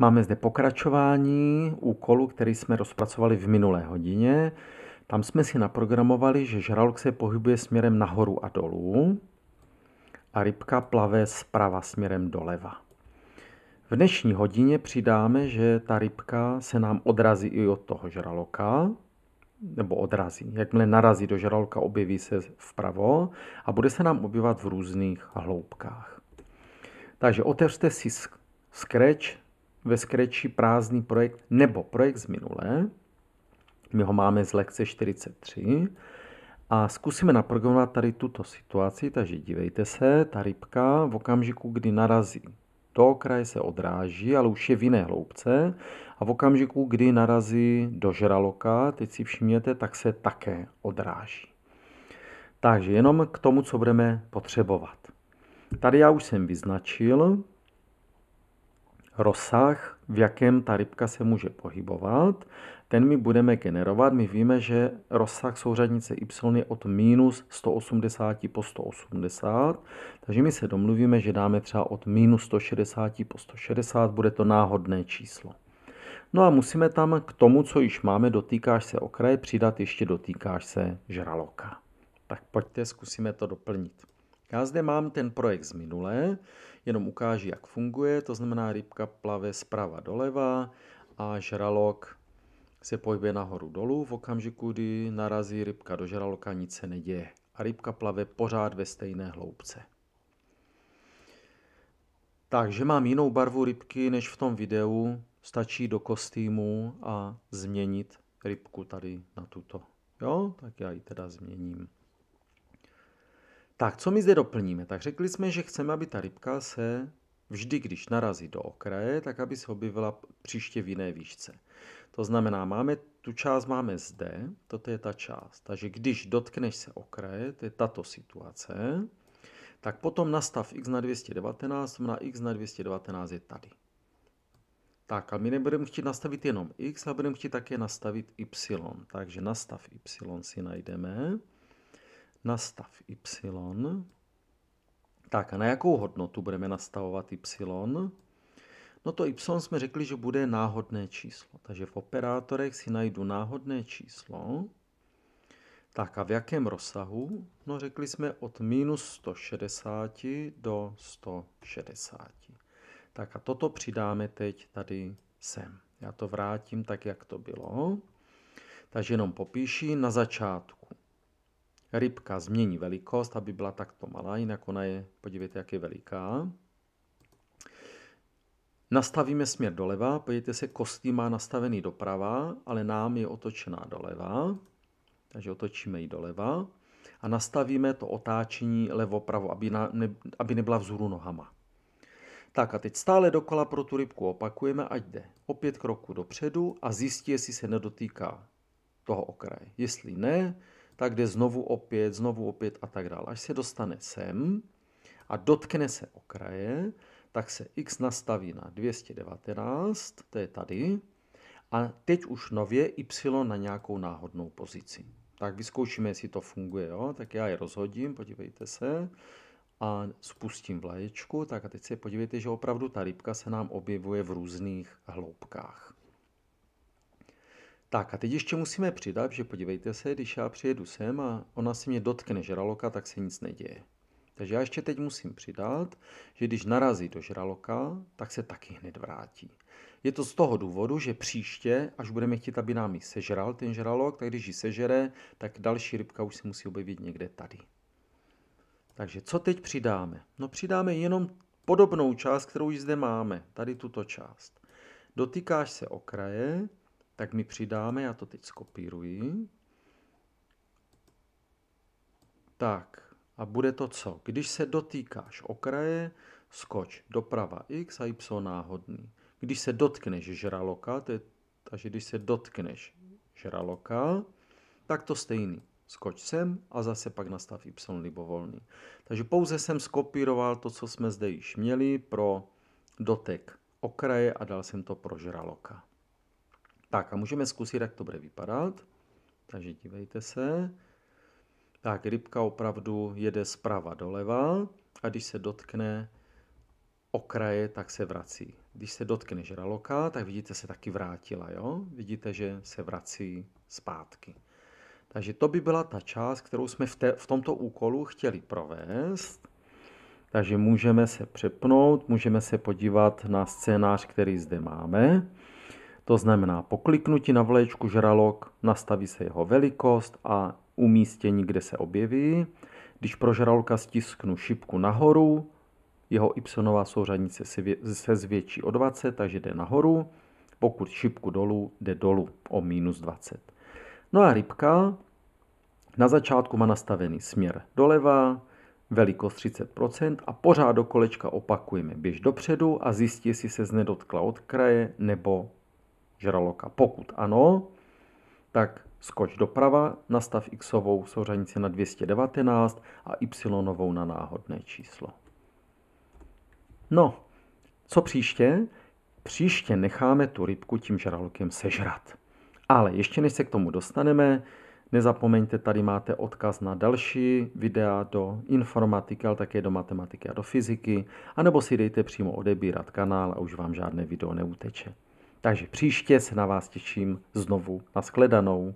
Máme zde pokračování úkolu, který jsme rozpracovali v minulé hodině. Tam jsme si naprogramovali, že žralok se pohybuje směrem nahoru a dolů a rybka plave zprava směrem doleva. V dnešní hodině přidáme, že ta rybka se nám odrazí i od toho žraloka, nebo odrazí. Jakmile narazí do žraloka, objeví se vpravo a bude se nám objevat v různých hloubkách. Takže otevřte si Scratch ve Scratchi prázdný projekt nebo projekt z minulé, my ho máme z lekce 43, a zkusíme naprogramovat tady tuto situaci, takže dívejte se, ta rybka v okamžiku, kdy narazí do kraje se odráží, ale už je v jiné hloubce a v okamžiku, kdy narazí do žraloka, teď si všimněte, tak se také odráží. Takže jenom k tomu, co budeme potřebovat. Tady já už jsem vyznačil rozsah, v jakém ta rybka se může pohybovat, ten my budeme generovat. My víme, že rozsah souřadnice y je od minus 180 po 180, takže my se domluvíme, že dáme třeba od minus 160 po 160, bude to náhodné číslo. No a musíme tam k tomu, co již máme, dotýkáš se okraje, přidat ještě dotýkáš se žraloka. Tak pojďte, zkusíme to doplnit. Já zde mám ten projekt z minulé, jenom ukážu, jak funguje, to znamená rybka plave zprava doleva a žralok se pohybuje nahoru dolů, v okamžiku, kdy narazí rybka do žraloka, nic se neděje. A rybka plave pořád ve stejné hloubce. Takže mám jinou barvu rybky než v tom videu, stačí do kostýmu a změnit rybku tady na tuto. Jo, tak já ji teda změním. Tak, co my zde doplníme? Tak řekli jsme, že chceme, aby ta rybka se vždy, když narazí do okraje, tak aby se objevila příště v jiné výšce. To znamená, máme tu část máme zde, toto je ta část. Takže když dotkneš se okraje, to je tato situace, tak potom nastav x na 219, to znamená x na 219 je tady. Tak a my nebudeme chtít nastavit jenom x, ale budeme chtít také nastavit y. Takže nastav y si najdeme nastav y. Tak a na jakou hodnotu budeme nastavovat y? No to y jsme řekli, že bude náhodné číslo. Takže v operátorech si najdu náhodné číslo. Tak a v jakém rozsahu? No řekli jsme od minus 160 do 160. Tak a toto přidáme teď tady sem. Já to vrátím tak, jak to bylo. Takže jenom popíši na začátku rybka změní velikost, aby byla takto malá, jinak ona je, podívejte, jak je veliká. Nastavíme směr doleva, podívejte se, kostý má nastavený doprava, ale nám je otočená doleva, takže otočíme ji doleva a nastavíme to otáčení levo-pravo, aby, na, ne, aby nebyla vzhůru nohama. Tak a teď stále dokola pro tu rybku opakujeme, ať jde opět kroku dopředu a zjistí, jestli se nedotýká toho okraje. Jestli ne, tak jde znovu opět, znovu opět a tak dále. Až se dostane sem a dotkne se okraje, tak se x nastaví na 219, to je tady, a teď už nově y na nějakou náhodnou pozici. Tak vyzkoušíme, jestli to funguje. Jo? Tak já je rozhodím, podívejte se. A spustím vlaječku. Tak a teď se podívejte, že opravdu ta rybka se nám objevuje v různých hloubkách. Tak a teď ještě musíme přidat, že podívejte se, když já přijedu sem a ona se mě dotkne žraloka, tak se nic neděje. Takže já ještě teď musím přidat, že když narazí do žraloka, tak se taky hned vrátí. Je to z toho důvodu, že příště, až budeme chtít, aby nám ji sežral ten žralok, tak když ji sežere, tak další rybka už se musí objevit někde tady. Takže co teď přidáme? No přidáme jenom podobnou část, kterou již zde máme, tady tuto část. Dotýkáš se okraje, tak my přidáme, já to teď skopíruji. Tak, a bude to co? Když se dotýkáš okraje, skoč doprava x a y náhodný. Když se dotkneš žraloka, to je, takže když se dotkneš žraloka, tak to stejný. Skoč sem a zase pak nastav y libovolný. Takže pouze jsem skopíroval to, co jsme zde již měli pro dotek okraje a dal jsem to pro žraloka. Tak a můžeme zkusit, jak to bude vypadat. Takže dívejte se. Tak rybka opravdu jede zprava doleva a když se dotkne okraje, tak se vrací. Když se dotkne žraloka, tak vidíte, se taky vrátila, jo? Vidíte, že se vrací zpátky. Takže to by byla ta část, kterou jsme v, te, v tomto úkolu chtěli provést. Takže můžeme se přepnout, můžeme se podívat na scénář, který zde máme. To znamená, po kliknutí na vlečku žralok nastaví se jeho velikost a umístění, kde se objeví. Když pro žraloka stisknu šipku nahoru, jeho y souřadnice se zvětší o 20, takže jde nahoru. Pokud šipku dolů, jde dolů o minus 20. No a rybka na začátku má nastavený směr doleva, velikost 30% a pořád do kolečka opakujeme. Běž dopředu a zjistí, jestli se nedotkla od kraje nebo žraloka. Pokud ano, tak skoč doprava, nastav xovou souřadnici na 219 a y na náhodné číslo. No, co příště? Příště necháme tu rybku tím žralokem sežrat. Ale ještě než se k tomu dostaneme, nezapomeňte, tady máte odkaz na další videa do informatiky, ale také do matematiky a do fyziky, anebo si dejte přímo odebírat kanál a už vám žádné video neuteče. Takže příště se na vás těším znovu. Naschledanou.